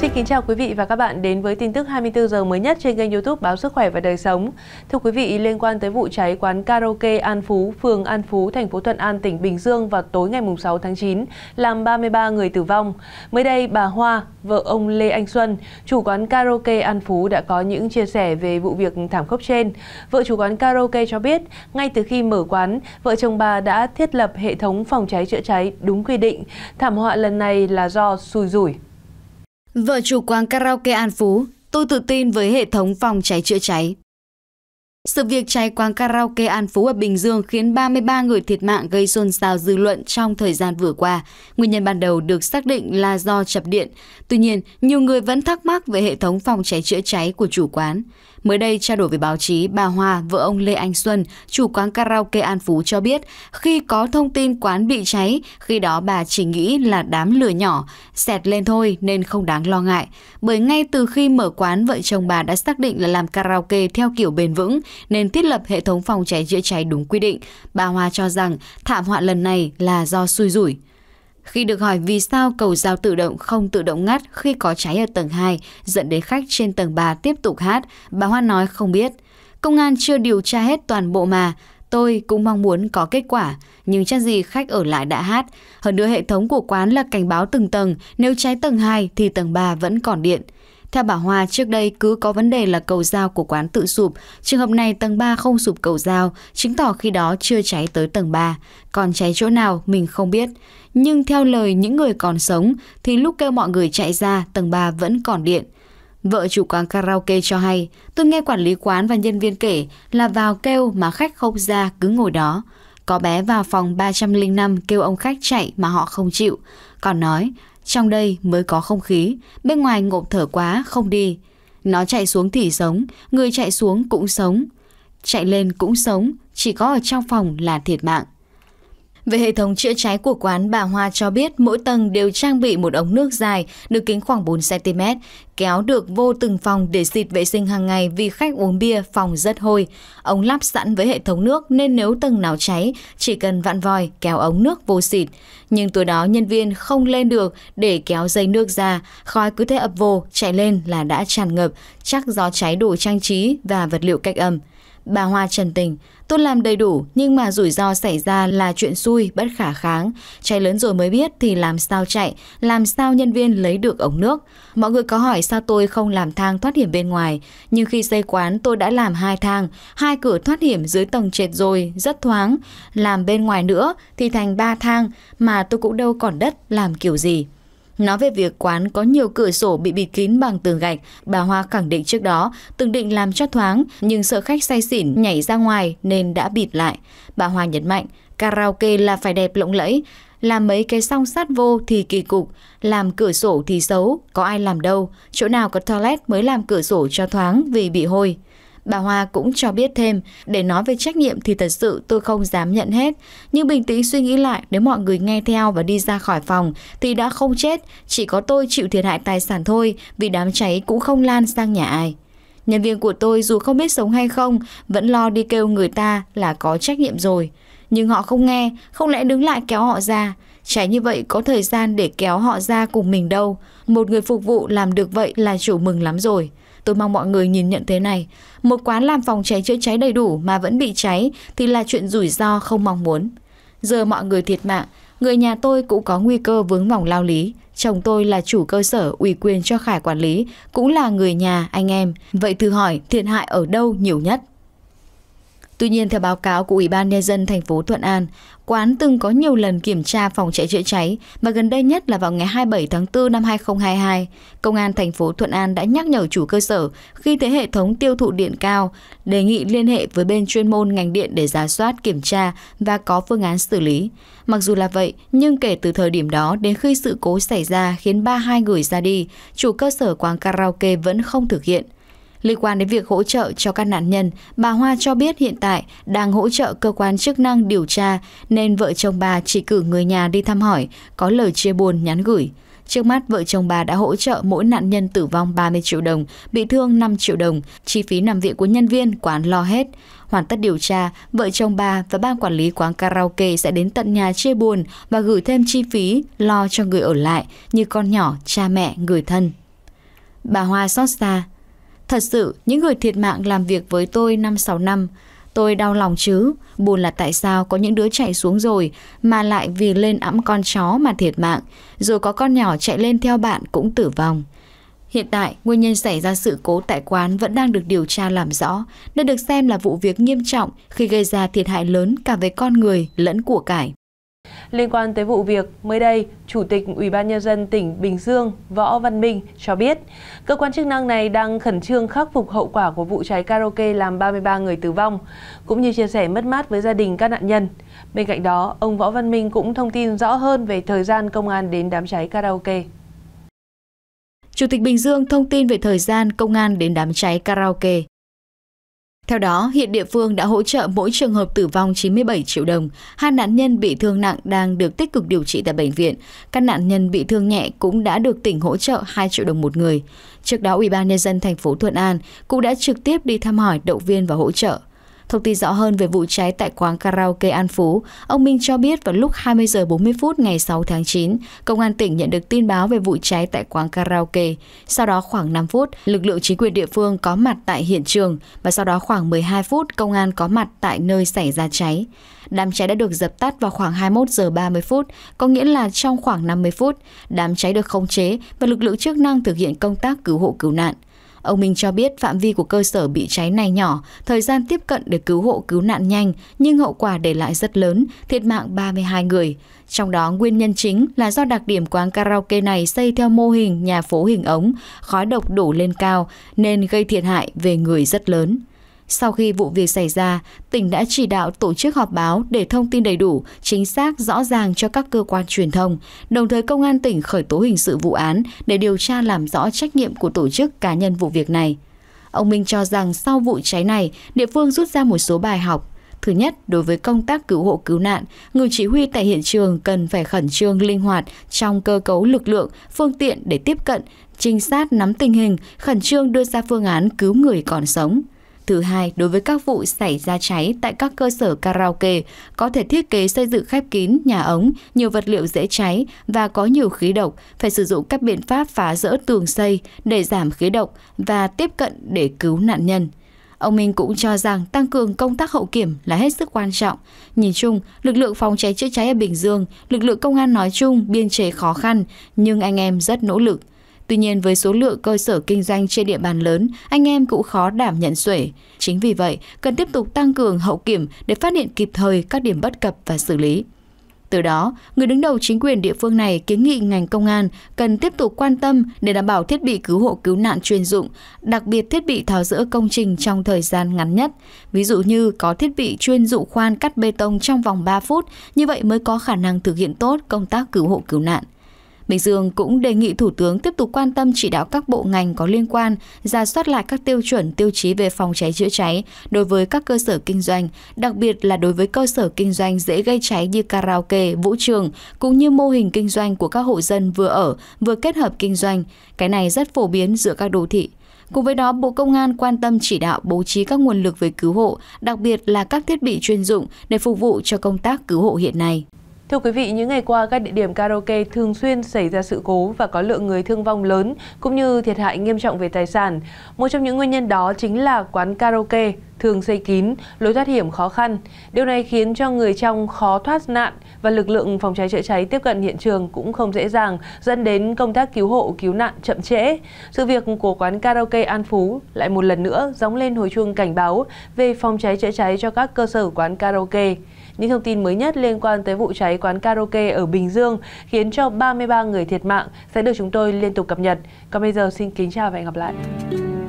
Xin kính chào quý vị và các bạn đến với tin tức 24 giờ mới nhất trên kênh YouTube báo Sức khỏe và đời sống. Thưa quý vị, liên quan tới vụ cháy quán karaoke An Phú, phường An Phú, thành phố Thuận An, tỉnh Bình Dương vào tối ngày 6 tháng 9, làm 33 người tử vong. Mới đây, bà Hoa, vợ ông Lê Anh Xuân, chủ quán karaoke An Phú đã có những chia sẻ về vụ việc thảm khốc trên. Vợ chủ quán karaoke cho biết, ngay từ khi mở quán, vợ chồng bà đã thiết lập hệ thống phòng cháy chữa cháy đúng quy định. Thảm họa lần này là do sùi rủi Vợ chủ quán karaoke An Phú, tôi tự tin với hệ thống phòng cháy chữa cháy. Sự việc cháy quán karaoke An Phú ở Bình Dương khiến 33 người thiệt mạng gây xôn xao dư luận trong thời gian vừa qua. Nguyên nhân ban đầu được xác định là do chập điện. Tuy nhiên, nhiều người vẫn thắc mắc về hệ thống phòng cháy chữa cháy của chủ quán. Mới đây, trao đổi với báo chí, bà Hoa, vợ ông Lê Anh Xuân, chủ quán karaoke An Phú cho biết, khi có thông tin quán bị cháy, khi đó bà chỉ nghĩ là đám lửa nhỏ, xẹt lên thôi nên không đáng lo ngại. Bởi ngay từ khi mở quán, vợ chồng bà đã xác định là làm karaoke theo kiểu bền vững, nên thiết lập hệ thống phòng cháy chữa cháy đúng quy định. Bà Hoa cho rằng thảm họa lần này là do xui rủi. Khi được hỏi vì sao cầu giao tự động không tự động ngắt khi có cháy ở tầng 2 dẫn đến khách trên tầng 3 tiếp tục hát, bà Hoa nói không biết. Công an chưa điều tra hết toàn bộ mà, tôi cũng mong muốn có kết quả, nhưng chắc gì khách ở lại đã hát. Hơn nữa hệ thống của quán là cảnh báo từng tầng, nếu cháy tầng 2 thì tầng 3 vẫn còn điện. Theo bà Hoa, trước đây cứ có vấn đề là cầu dao của quán tự sụp, trường hợp này tầng 3 không sụp cầu dao, chứng tỏ khi đó chưa cháy tới tầng 3. Còn cháy chỗ nào mình không biết. Nhưng theo lời những người còn sống thì lúc kêu mọi người chạy ra, tầng 3 vẫn còn điện. Vợ chủ quán karaoke cho hay, tôi nghe quản lý quán và nhân viên kể là vào kêu mà khách không ra cứ ngồi đó. Có bé vào phòng 305 kêu ông khách chạy mà họ không chịu. Còn nói, trong đây mới có không khí, bên ngoài ngộm thở quá, không đi. Nó chạy xuống thì sống, người chạy xuống cũng sống. Chạy lên cũng sống, chỉ có ở trong phòng là thiệt mạng. Về hệ thống chữa cháy của quán, bà Hoa cho biết mỗi tầng đều trang bị một ống nước dài đường kính khoảng 4cm, kéo được vô từng phòng để xịt vệ sinh hàng ngày vì khách uống bia phòng rất hôi. Ống lắp sẵn với hệ thống nước nên nếu tầng nào cháy, chỉ cần vặn vòi kéo ống nước vô xịt. Nhưng tối đó nhân viên không lên được để kéo dây nước ra, khói cứ thế ập vô, chạy lên là đã tràn ngập, chắc do cháy đồ trang trí và vật liệu cách âm. Bà Hoa trần tình, tôi làm đầy đủ nhưng mà rủi ro xảy ra là chuyện xui, bất khả kháng. Cháy lớn rồi mới biết thì làm sao chạy, làm sao nhân viên lấy được ống nước. Mọi người có hỏi sao tôi không làm thang thoát hiểm bên ngoài. Nhưng khi xây quán tôi đã làm hai thang, hai cửa thoát hiểm dưới tầng trệt rồi, rất thoáng. Làm bên ngoài nữa thì thành ba thang mà tôi cũng đâu còn đất làm kiểu gì. Nói về việc quán có nhiều cửa sổ bị bịt kín bằng tường gạch, bà Hoa khẳng định trước đó từng định làm cho thoáng nhưng sợ khách say xỉn nhảy ra ngoài nên đã bịt lại. Bà Hoa nhấn mạnh, karaoke là phải đẹp lộng lẫy, làm mấy cái song sắt vô thì kỳ cục, làm cửa sổ thì xấu, có ai làm đâu, chỗ nào có toilet mới làm cửa sổ cho thoáng vì bị hôi. Bà Hoa cũng cho biết thêm, để nói về trách nhiệm thì thật sự tôi không dám nhận hết. Nhưng bình tĩnh suy nghĩ lại, nếu mọi người nghe theo và đi ra khỏi phòng thì đã không chết, chỉ có tôi chịu thiệt hại tài sản thôi vì đám cháy cũng không lan sang nhà ai. Nhân viên của tôi dù không biết sống hay không, vẫn lo đi kêu người ta là có trách nhiệm rồi. Nhưng họ không nghe, không lẽ đứng lại kéo họ ra. Trái như vậy có thời gian để kéo họ ra cùng mình đâu. Một người phục vụ làm được vậy là chủ mừng lắm rồi. Tôi mong mọi người nhìn nhận thế này. Một quán làm phòng cháy chữa cháy đầy đủ mà vẫn bị cháy thì là chuyện rủi ro không mong muốn. Giờ mọi người thiệt mạng, người nhà tôi cũng có nguy cơ vướng vòng lao lý. Chồng tôi là chủ cơ sở ủy quyền cho Khải quản lý, cũng là người nhà, anh em. Vậy thử hỏi thiệt hại ở đâu nhiều nhất? Tuy nhiên theo báo cáo của Ủy ban nhân dân thành phố Thuận An, quán từng có nhiều lần kiểm tra phòng cháy chữa cháy và gần đây nhất là vào ngày 27 tháng 4 năm 2022, công an thành phố Thuận An đã nhắc nhở chủ cơ sở khi thấy hệ thống tiêu thụ điện cao, đề nghị liên hệ với bên chuyên môn ngành điện để giả soát, kiểm tra và có phương án xử lý. Mặc dù là vậy, nhưng kể từ thời điểm đó đến khi sự cố xảy ra khiến 32 người ra đi, chủ cơ sở quán karaoke vẫn không thực hiện. Liên quan đến việc hỗ trợ cho các nạn nhân, bà Hoa cho biết hiện tại đang hỗ trợ cơ quan chức năng điều tra nên vợ chồng bà chỉ cử người nhà đi thăm hỏi, có lời chia buồn nhắn gửi. Trước mắt, vợ chồng bà đã hỗ trợ mỗi nạn nhân tử vong 30 triệu đồng, bị thương 5 triệu đồng, chi phí nằm viện của nhân viên quán lo hết. Hoàn tất điều tra, vợ chồng bà và ban quản lý quán karaoke sẽ đến tận nhà chia buồn và gửi thêm chi phí lo cho người ở lại như con nhỏ, cha mẹ, người thân. Bà Hoa xót xa, Thật sự, những người thiệt mạng làm việc với tôi 5-6 năm, tôi đau lòng chứ. Buồn là tại sao có những đứa chạy xuống rồi mà lại vì lên ẵm con chó mà thiệt mạng, rồi có con nhỏ chạy lên theo bạn cũng tử vong. Hiện tại, nguyên nhân xảy ra sự cố tại quán vẫn đang được điều tra làm rõ. Đây được xem là vụ việc nghiêm trọng khi gây ra thiệt hại lớn cả về con người lẫn của cải. Liên quan tới vụ việc, mới đây, Chủ tịch Ủy ban Nhân dân tỉnh Bình Dương Võ Văn Minh cho biết, cơ quan chức năng này đang khẩn trương khắc phục hậu quả của vụ cháy karaoke làm 33 người tử vong, cũng như chia sẻ mất mát với gia đình các nạn nhân. Bên cạnh đó, ông Võ Văn Minh cũng thông tin rõ hơn về thời gian công an đến đám cháy karaoke. Chủ tịch Bình Dương thông tin về thời gian công an đến đám cháy karaoke. Theo đó, hiện địa phương đã hỗ trợ mỗi trường hợp tử vong 97 triệu đồng. Hai nạn nhân bị thương nặng đang được tích cực điều trị tại bệnh viện. Các nạn nhân bị thương nhẹ cũng đã được tỉnh hỗ trợ 2 triệu đồng một người. Trước đó, Ủy ban nhân dân thành phố Thuận An cũng đã trực tiếp đi thăm hỏi động viên và hỗ trợ. Thông tin rõ hơn về vụ cháy tại quán karaoke An Phú, ông Minh cho biết vào lúc 20 giờ 40 phút ngày 6 tháng 9, công an tỉnh nhận được tin báo về vụ cháy tại quán karaoke. Sau đó khoảng 5 phút, lực lượng chính quyền địa phương có mặt tại hiện trường và sau đó khoảng 12 phút công an có mặt tại nơi xảy ra cháy. Đám cháy đã được dập tắt vào khoảng 21 giờ 30 phút, có nghĩa là trong khoảng 50 phút, đám cháy được khống chế và lực lượng chức năng thực hiện công tác cứu hộ cứu nạn. Ông Minh cho biết phạm vi của cơ sở bị cháy này nhỏ, thời gian tiếp cận để cứu hộ cứu nạn nhanh, nhưng hậu quả để lại rất lớn, thiệt mạng 32 người. Trong đó nguyên nhân chính là do đặc điểm quán karaoke này xây theo mô hình nhà phố hình ống, khói độc đổ lên cao nên gây thiệt hại về người rất lớn. Sau khi vụ việc xảy ra, tỉnh đã chỉ đạo tổ chức họp báo để thông tin đầy đủ, chính xác, rõ ràng cho các cơ quan truyền thông, đồng thời công an tỉnh khởi tố hình sự vụ án để điều tra làm rõ trách nhiệm của tổ chức cá nhân vụ việc này. Ông Minh cho rằng sau vụ cháy này, địa phương rút ra một số bài học. Thứ nhất, đối với công tác cứu hộ cứu nạn, người chỉ huy tại hiện trường cần phải khẩn trương linh hoạt trong cơ cấu lực lượng, phương tiện để tiếp cận, trinh sát nắm tình hình, khẩn trương đưa ra phương án cứu người còn sống thứ hai đối với các vụ xảy ra cháy tại các cơ sở karaoke có thể thiết kế xây dựng khép kín, nhà ống, nhiều vật liệu dễ cháy và có nhiều khí độc, phải sử dụng các biện pháp phá rỡ tường xây để giảm khí độc và tiếp cận để cứu nạn nhân. Ông Minh cũng cho rằng tăng cường công tác hậu kiểm là hết sức quan trọng. Nhìn chung, lực lượng phòng cháy chữa cháy ở Bình Dương, lực lượng công an nói chung biên chế khó khăn, nhưng anh em rất nỗ lực. Tuy nhiên với số lượng cơ sở kinh doanh trên địa bàn lớn, anh em cũng khó đảm nhận xuể. Chính vì vậy, cần tiếp tục tăng cường hậu kiểm để phát hiện kịp thời các điểm bất cập và xử lý. Từ đó, người đứng đầu chính quyền địa phương này kiến nghị ngành công an cần tiếp tục quan tâm để đảm bảo thiết bị cứu hộ cứu nạn chuyên dụng, đặc biệt thiết bị tháo rỡ công trình trong thời gian ngắn nhất. Ví dụ như có thiết bị chuyên dụng khoan cắt bê tông trong vòng 3 phút, như vậy mới có khả năng thực hiện tốt công tác cứu hộ cứu nạn. Bình Dương cũng đề nghị Thủ tướng tiếp tục quan tâm chỉ đạo các bộ ngành có liên quan ra soát lại các tiêu chuẩn tiêu chí về phòng cháy chữa cháy đối với các cơ sở kinh doanh, đặc biệt là đối với cơ sở kinh doanh dễ gây cháy như karaoke, vũ trường, cũng như mô hình kinh doanh của các hộ dân vừa ở vừa kết hợp kinh doanh. Cái này rất phổ biến giữa các đô thị. Cùng với đó, Bộ Công an quan tâm chỉ đạo bố trí các nguồn lực về cứu hộ, đặc biệt là các thiết bị chuyên dụng để phục vụ cho công tác cứu hộ hiện nay. Thưa quý vị, những ngày qua các địa điểm karaoke thường xuyên xảy ra sự cố và có lượng người thương vong lớn cũng như thiệt hại nghiêm trọng về tài sản. Một trong những nguyên nhân đó chính là quán karaoke thường xây kín, lối thoát hiểm khó khăn. Điều này khiến cho người trong khó thoát nạn và lực lượng phòng cháy chữa cháy tiếp cận hiện trường cũng không dễ dàng, dẫn đến công tác cứu hộ, cứu nạn chậm trễ. Sự việc của quán karaoke An Phú lại một lần nữa gióng lên hồi chuông cảnh báo về phòng cháy chữa cháy cho các cơ sở quán karaoke. Những thông tin mới nhất liên quan tới vụ cháy quán karaoke ở Bình Dương khiến cho 33 người thiệt mạng sẽ được chúng tôi liên tục cập nhật. Còn bây giờ xin kính chào và hẹn gặp lại.